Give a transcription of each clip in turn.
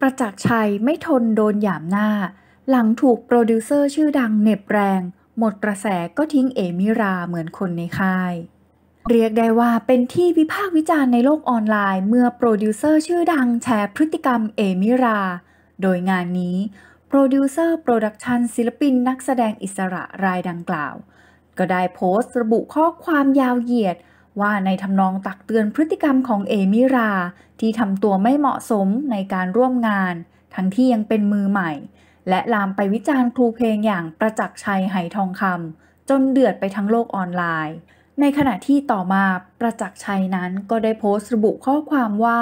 ประจักษ์ชัยไม่ทนโดนหยามหน้า หลังถูกโปรดิวเซอร์ชื่อดังเน็บแรง หมดกระแสก็ทิ้งเอมิราเหมือนคนในค่าย เรียกได้ว่าเป็นที่วิพากษ์วิจารณ์ในโลกออนไลน์ เมื่อโปรดิวเซอร์ชื่อดังแชร์พฤติกรรมเอมิรา โดยงานนี้โปรดิวเซอร์โปรดักชันศิลปินนักแสดงอิสระรายดังกล่าว ก็ได้โพสต์ระบุข้อความยาวเหยียดว่าในทำนองตักเตือนพฤติกรรมของเอมิรา ที่ทำตัวไม่เหมาะสมในการร่วมงาน ทั้งที่ยังเป็นมือใหม่ และลามไปวิจารณ์ครูเพลงอย่างประจักษ์ชัยไหทองคำจนเดือดไปทั้งโลกออนไลน์ ในขณะที่ต่อมาประจักษ์ชัยนั้นก็ได้โพสต์ระบุข้อความว่า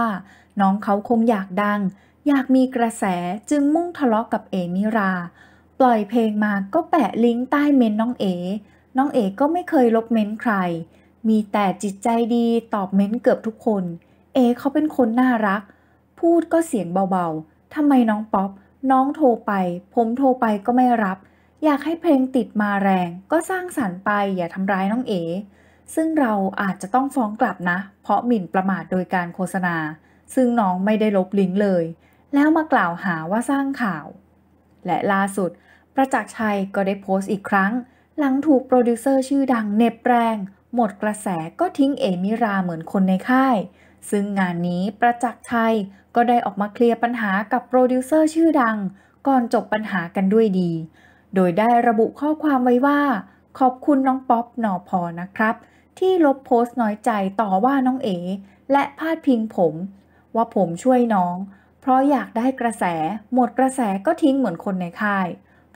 น้องเขาคงอยากดัง อยากมีกระแสจึงมุ่งทะเลาะกกับเอมิรา ปล่อยเพลงมาก็แปะลิงก์ใต้เมนน้องเอน้องเอก็ไม่เคยลบเมนใครมีแต่จิตใจดีตอบเม้นเกือบทุกคน เอเขาเป็นคนน่ารัก พูดก็เสียงเบาๆทำไมน้องป๊อปน้องโทรไป ผมโทรไปก็ไม่รับ อยากให้เพลงติดมาแรง ก็สร้างสรรค์ไป อย่าทำร้ายน้องเอ ซึ่งเราอาจจะต้องฟ้องกลับนะ เพราะหมิ่นประมาทโดยการโฆษณา ซึ่งน้องไม่ได้ลบลิงก์เลย แล้วมากล่าวหาว่าสร้างข่าว และล่าสุด ประจักษ์ชัยก็ได้โพสต์อีกครั้ง หลังถูกโปรดิวเซอร์ชื่อดังเน็บแรงหมดกระแสก็ทิ้งเอมิราเหมือนคนในค่าย ซึ่งงานนี้ประจักษ์ชัยก็ได้ออกมาเคลียร์ปัญหากับโปรดิวเซอร์ชื่อดัง ก่อนจบปัญหากันด้วยดี โดยได้ระบุข้อความไว้ว่า ขอบคุณน้องป๊อปหนอพอนะครับ ที่ลบโพสต์น้อยใจต่อว่าน้องเอและพาดพิงผม ว่าผมช่วยน้อง เพราะอยากได้กระแส หมดกระแสก็ทิ้งเหมือนคนในค่าย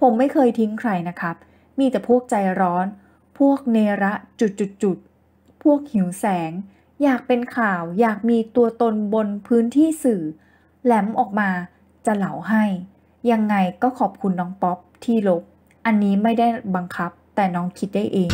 ผมไม่เคยทิ้งใครนะครับ มีแต่พวกใจร้อนพวกเนระจุดจุดจุด พวกหิวแสงอยากเป็นข่าวอยากมีตัวตนบนพื้นที่สื่อ แหลมออกมาจะเหลาให้ ยังไงก็ขอบคุณน้องป๊อปที่ลบอันนี้ไม่ได้บังคับแต่น้องคิดได้เอง